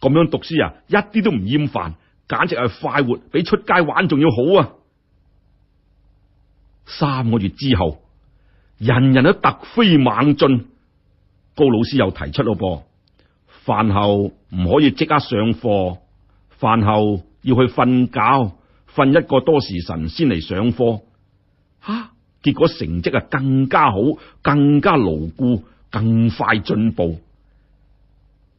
咁样读书啊，一啲都唔厌烦，简直系快活，比出街玩仲要好啊！三个月之后，人人都突飞猛进。高老师又提出咯噃，饭后唔可以即刻上课，饭后要去瞓觉，瞓一个多时辰先嚟上课。吓，结果成绩啊更加好，更加牢固，更快进步。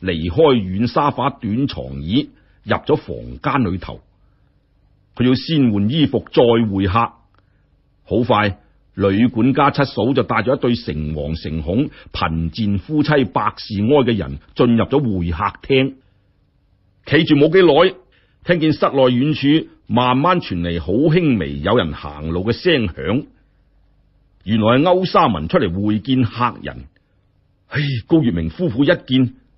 离开软沙发、短床椅，入咗房间里头。佢要先换衣服，再会客。好快，女管家七嫂就带咗一对诚惶诚恐、贫贱夫妻百事哀嘅人进入咗会客厅。企住冇几耐，听见室内远处慢慢传嚟好轻微有人行路嘅声响。原来系欧沙文出嚟会见客人。唉，高月明夫妇一见。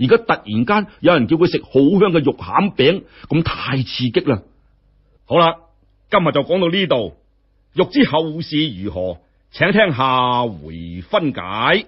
而家突然间有人叫佢食好香嘅肉馅饼，咁太刺激啦！好啦，今日就讲到呢度，欲知后事如何，请听下回分解。